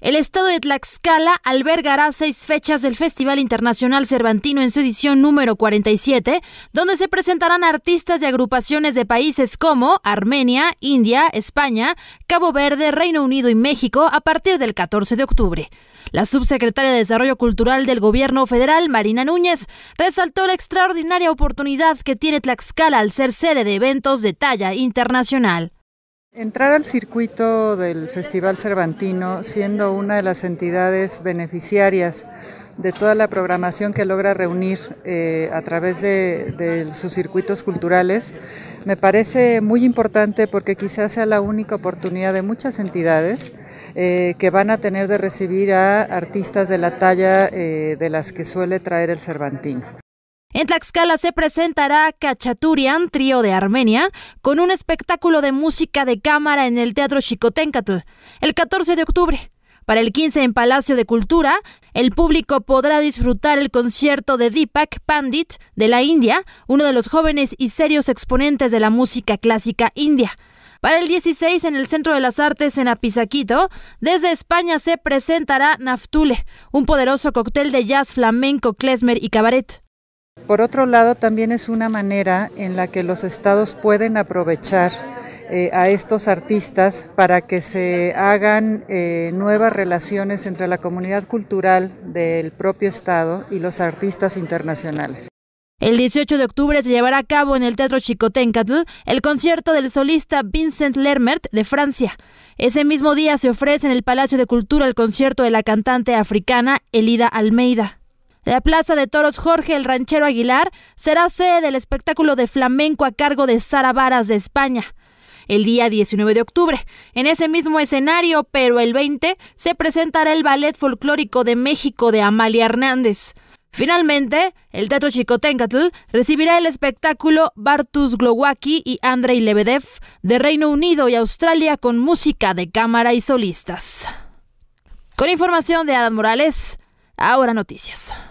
El estado de Tlaxcala albergará seis fechas del Festival Internacional Cervantino en su edición número 47, donde se presentarán artistas de agrupaciones de países como Armenia, India, España, Cabo Verde, Reino Unido y México a partir del 14 de octubre. La subsecretaria de Desarrollo Cultural del Gobierno Federal, Marina Núñez, resaltó la extraordinaria oportunidad que tiene Tlaxcala al ser sede de eventos de talla internacional. Entrar al circuito del Festival Cervantino, siendo una de las entidades beneficiarias de toda la programación que logra reunir eh, a través de, sus circuitos culturales, me parece muy importante porque quizás sea la única oportunidad de muchas entidades eh, que van a tener de recibir a artistas de la talla eh, de las que suele traer el Cervantino. En Tlaxcala se presentará Cachaturian, trío de Armenia, con un espectáculo de música de cámara en el Teatro Xicoténcatl el 14 de octubre. Para el 15 en Palacio de Cultura, el público podrá disfrutar el concierto de Deepak Pandit de la India, uno de los jóvenes y serios exponentes de la música clásica india. Para el 16 en el Centro de las Artes en Apisaquito, desde España se presentará Naftule, un poderoso cóctel de jazz flamenco, klezmer y cabaret. Por otro lado, también es una manera en la que los estados pueden aprovechar eh, a estos artistas para que se hagan eh, nuevas relaciones entre la comunidad cultural del propio estado y los artistas internacionales. El 18 de octubre se llevará a cabo en el Teatro Chicotencatl el concierto del solista Vincent Lermert de Francia. Ese mismo día se ofrece en el Palacio de Cultura el concierto de la cantante africana Elida Almeida. La Plaza de Toros Jorge el Ranchero Aguilar será sede del espectáculo de flamenco a cargo de Sara Varas de España. El día 19 de octubre, en ese mismo escenario, pero el 20, se presentará el Ballet Folclórico de México de Amalia Hernández. Finalmente, el Teatro Chicotencatl recibirá el espectáculo Bartus Glowacki y Andrei Lebedev de Reino Unido y Australia con música de cámara y solistas. Con información de Adam Morales, ahora noticias.